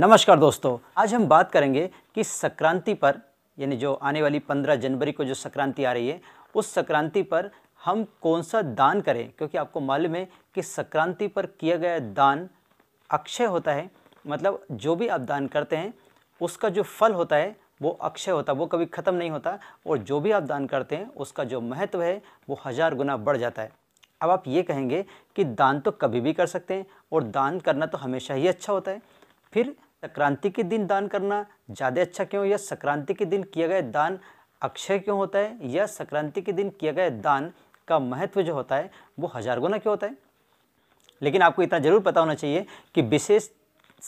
नमस्कार दोस्तों आज हम बात करेंगे कि संक्रांति पर यानी जो आने वाली 15 जनवरी को जो संक्रांति आ रही है उस संक्रांति पर हम कौन सा दान करें क्योंकि आपको मालूम है कि संक्रांति पर किया गया दान अक्षय होता है मतलब जो भी आप दान करते हैं उसका जो फल होता है वो अक्षय होता है वो कभी ख़त्म नहीं होता और जो भी आप दान करते हैं उसका जो महत्व है वो हज़ार गुना बढ़ जाता है अब आप ये कहेंगे कि दान तो कभी भी कर सकते हैं और दान करना तो हमेशा ही अच्छा होता है फिर संक्रांति के दिन दान करना ज़्यादा अच्छा क्यों या संक्रांति के दिन किया गया दान अक्षय क्यों होता है या संक्रांति के दिन किया गया दान का महत्व जो होता है वो हज़ार गुना क्यों होता है लेकिन आपको इतना ज़रूर पता होना चाहिए कि विशेष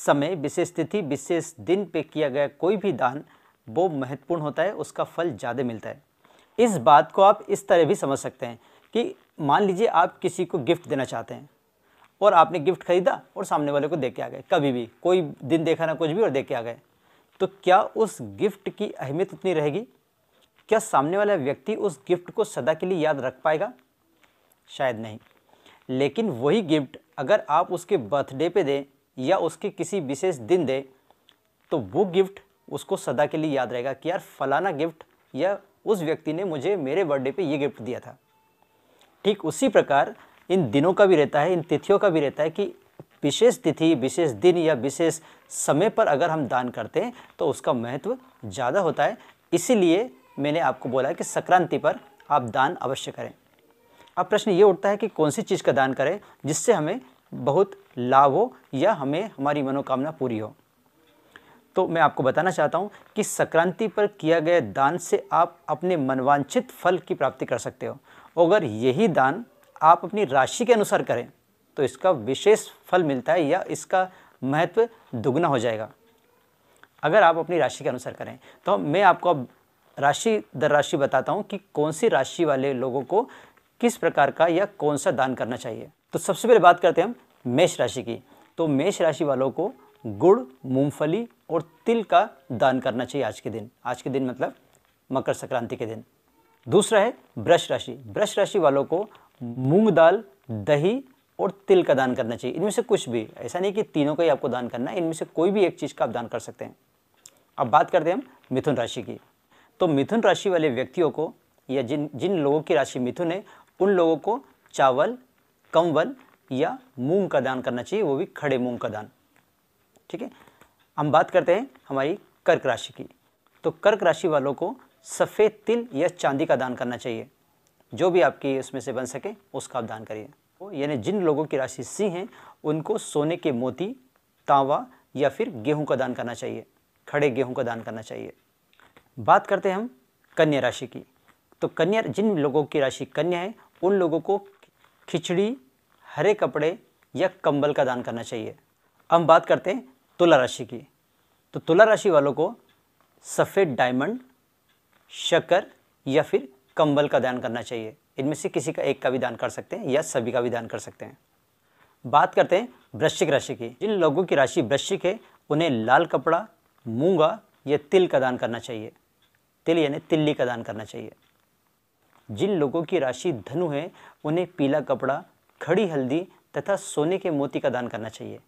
समय विशेष तिथि विशेष दिन पे किया गया कोई भी दान वो महत्वपूर्ण होता है उसका फल ज़्यादा मिलता है इस बात को आप इस तरह भी समझ सकते हैं कि मान लीजिए आप किसी को गिफ्ट देना चाहते हैं और आपने गिफ्ट खरीदा और सामने वाले को दे के आ गए कभी भी कोई दिन देखा ना कुछ भी और दे के आ गए तो क्या उस गिफ्ट की अहमियत उतनी रहेगी क्या सामने वाला व्यक्ति उस गिफ्ट को सदा के लिए याद रख पाएगा शायद नहीं लेकिन वही गिफ्ट अगर आप उसके बर्थडे पे दें या उसके किसी विशेष दिन दें तो वो गिफ्ट उसको सदा के लिए याद रहेगा कि यार फलाना गिफ्ट या उस व्यक्ति ने मुझे मेरे बर्थडे पे ये गिफ्ट दिया था ठीक उसी प्रकार इन दिनों का भी रहता है इन तिथियों का भी रहता है कि विशेष तिथि विशेष दिन या विशेष समय पर अगर हम दान करते हैं तो उसका महत्व ज़्यादा होता है इसीलिए मैंने आपको बोला कि संक्रांति पर आप दान अवश्य करें अब प्रश्न ये उठता है कि कौन सी चीज़ का दान करें जिससे हमें बहुत लाभ हो या हमें हमारी मनोकामना पूरी हो तो मैं आपको बताना चाहता हूँ कि संक्रांति पर किया गया दान से आप अपने मनवांछित फल की प्राप्ति कर सकते हो अगर यही दान आप अपनी राशि के अनुसार करें तो इसका विशेष फल मिलता है या इसका महत्व दुगना हो जाएगा अगर आप अपनी राशि के अनुसार करें तो मैं आपको अब राशि दर राशि बताता हूँ कि कौन सी राशि वाले लोगों को किस प्रकार का या कौन सा दान करना चाहिए तो सबसे पहले बात करते हैं हम मेष राशि की तो मेष राशि वालों को गुड़ मूंगफली और तिल का दान करना चाहिए आज के दिन आज के दिन मतलब मकर संक्रांति के दिन दूसरा है वृष राशि वृष राशि वालों को मूंग दाल दही और तिल का दान करना चाहिए इनमें से कुछ भी ऐसा नहीं कि तीनों का ही आपको दान करना है इनमें से कोई भी एक चीज़ का आप दान कर सकते हैं अब बात करते हैं हम मिथुन राशि की तो मिथुन राशि वाले व्यक्तियों को या जिन जिन लोगों की राशि मिथुन है उन लोगों को चावल कंवल या मूंग का दान करना चाहिए वो भी खड़े मूंग का दान ठीक है हम बात करते हैं हमारी कर्क राशि की तो कर्क राशि वालों को सफ़ेद तिल या चांदी का दान करना चाहिए जो भी आपकी उसमें से बन सके उसका आप दान करिए तो यानी जिन लोगों की राशि सिंह हैं उनको सोने के मोती तांवा या फिर गेहूं का दान करना चाहिए खड़े गेहूं का दान करना चाहिए बात करते हैं हम कन्या राशि की तो कन्या जिन लोगों की राशि कन्या है उन लोगों को खिचड़ी हरे कपड़े या कंबल का दान करना चाहिए हम बात करते हैं तुला राशि की तो तुला राशि वालों को सफ़ेद डायमंड शकर या फिर कंबल का दान करना चाहिए इनमें से किसी का एक का भी दान कर सकते हैं या सभी का भी दान कर सकते हैं बात करते हैं वृश्चिक राशि की जिन लोगों की राशि वृश्चिक है उन्हें लाल कपड़ा मूंगा या तिल का दान करना चाहिए तिल यानी तिल्ली का दान करना चाहिए जिन लोगों की राशि धनु है उन्हें पीला कपड़ा खड़ी हल्दी तथा सोने के मोती का दान करना चाहिए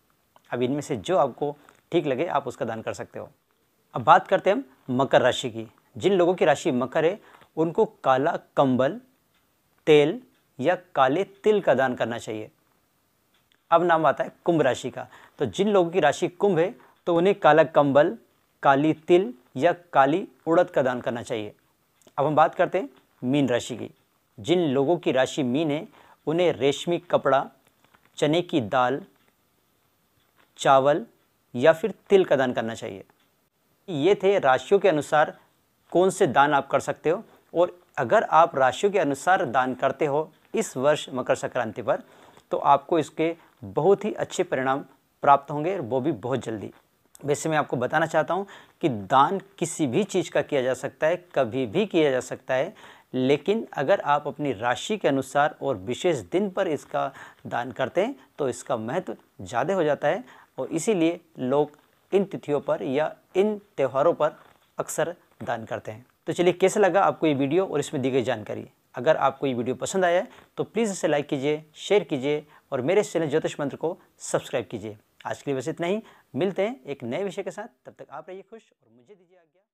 अब इनमें से जो आपको ठीक लगे आप उसका दान कर सकते हो अब बात करते हैं हम मकर राशि की जिन लोगों की राशि मकर है उनको काला कंबल तेल या काले तिल का दान करना चाहिए अब नाम आता है कुंभ राशि का तो जिन लोगों की राशि कुंभ है तो उन्हें काला कंबल काली तिल या काली उड़द का दान करना चाहिए अब हम बात करते हैं मीन राशि की जिन लोगों की राशि मीन है उन्हें रेशमी कपड़ा चने की दाल चावल या फिर तिल का दान करना चाहिए ये थे राशियों के अनुसार कौन से दान आप कर सकते हो और अगर आप राशियों के अनुसार दान करते हो इस वर्ष मकर संक्रांति पर तो आपको इसके बहुत ही अच्छे परिणाम प्राप्त होंगे और वो भी बहुत जल्दी वैसे मैं आपको बताना चाहता हूँ कि दान किसी भी चीज़ का किया जा सकता है कभी भी किया जा सकता है लेकिन अगर आप अपनी राशि के अनुसार और विशेष दिन पर इसका दान करते हैं तो इसका महत्व ज़्यादा हो जाता है और इसीलिए लोग इन तिथियों पर या इन त्यौहारों पर अक्सर दान करते हैं तो चलिए कैसा लगा आपको ये वीडियो और इसमें दी गई जानकारी अगर आपको ये वीडियो पसंद आया तो प्लीज़ इसे लाइक कीजिए शेयर कीजिए और मेरे इस चैनल ज्योतिष मंत्र को सब्सक्राइब कीजिए आज के लिए बस इतना ही मिलते हैं एक नए विषय के साथ तब तक आप रहिए खुश और मुझे दीजिए आज्ञा